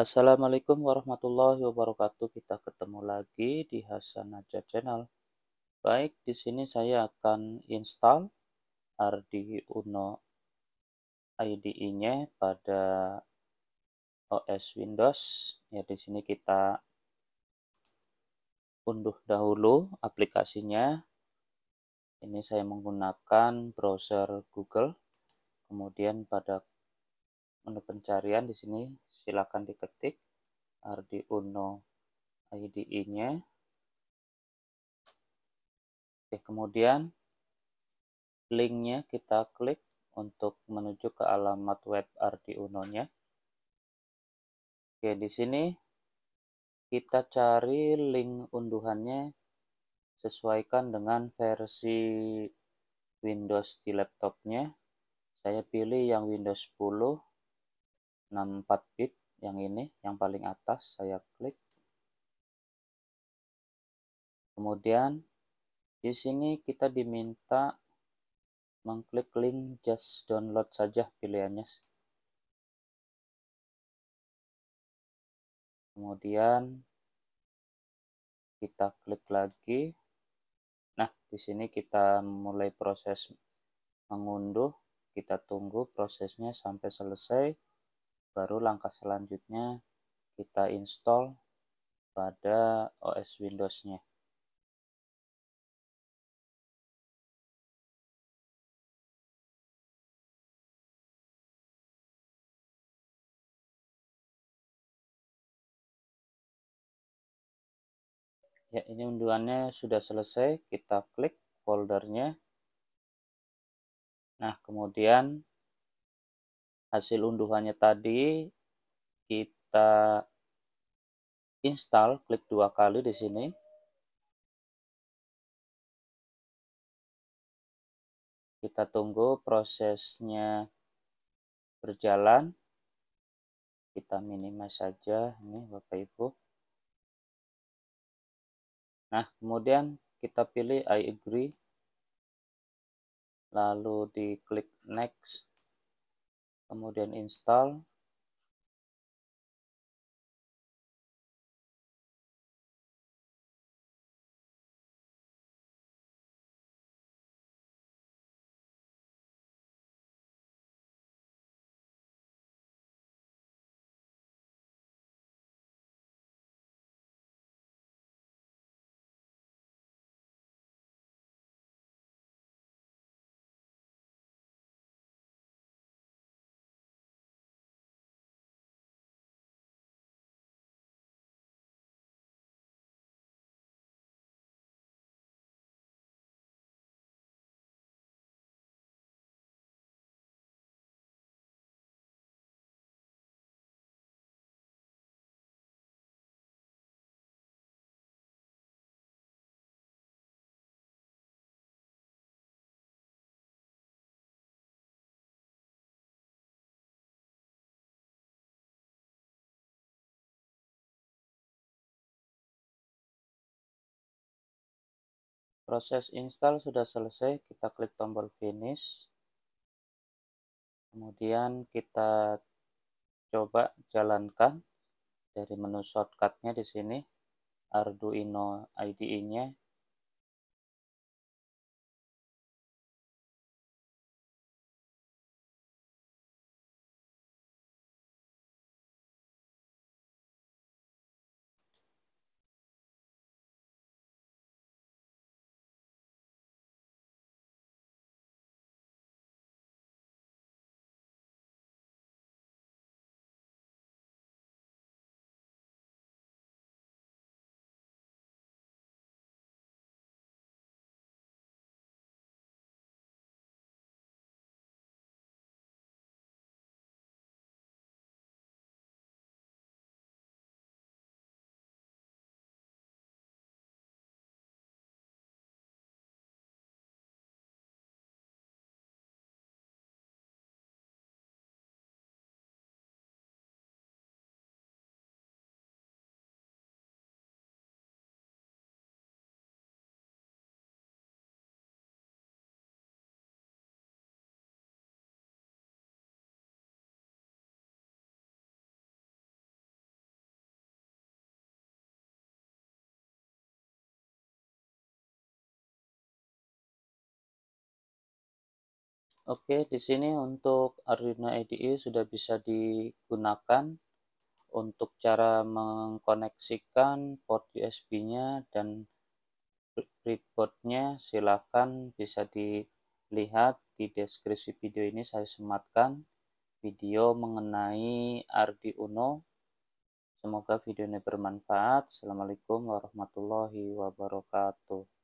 Assalamualaikum warahmatullahi wabarakatuh. Kita ketemu lagi di Hasan Aja Channel. Baik, di sini saya akan install Arduino IDE-nya pada OS Windows. Ya, di sini kita unduh dahulu aplikasinya. Ini saya menggunakan browser Google. Kemudian pada menu pencarian di sini silakan diketik arduino ide nya Oke, kemudian linknya kita klik untuk menuju ke alamat web arduino nya Oke, di sini kita cari link unduhannya sesuaikan dengan versi Windows di laptopnya. Saya pilih yang Windows 10 64 bit yang ini yang paling atas saya klik kemudian di sini kita diminta mengklik link just download saja pilihannya kemudian kita klik lagi nah di sini kita mulai proses mengunduh kita tunggu prosesnya sampai selesai baru langkah selanjutnya kita install pada OS Windows-nya. Ya, ini unduhannya sudah selesai. Kita klik foldernya. Nah, kemudian hasil unduhannya tadi kita install klik dua kali di sini kita tunggu prosesnya berjalan kita minimize saja ini Bapak Ibu nah kemudian kita pilih I agree lalu diklik next kemudian install Proses install sudah selesai, kita klik tombol finish. Kemudian kita coba jalankan dari menu shortcutnya di sini, Arduino IDE-nya Oke, di sini untuk Arduino IDE sudah bisa digunakan untuk cara mengkoneksikan port USB-nya dan breadboard-nya silahkan bisa dilihat di deskripsi video ini saya sematkan video mengenai Arduino. Semoga video ini bermanfaat. Assalamualaikum warahmatullahi wabarakatuh.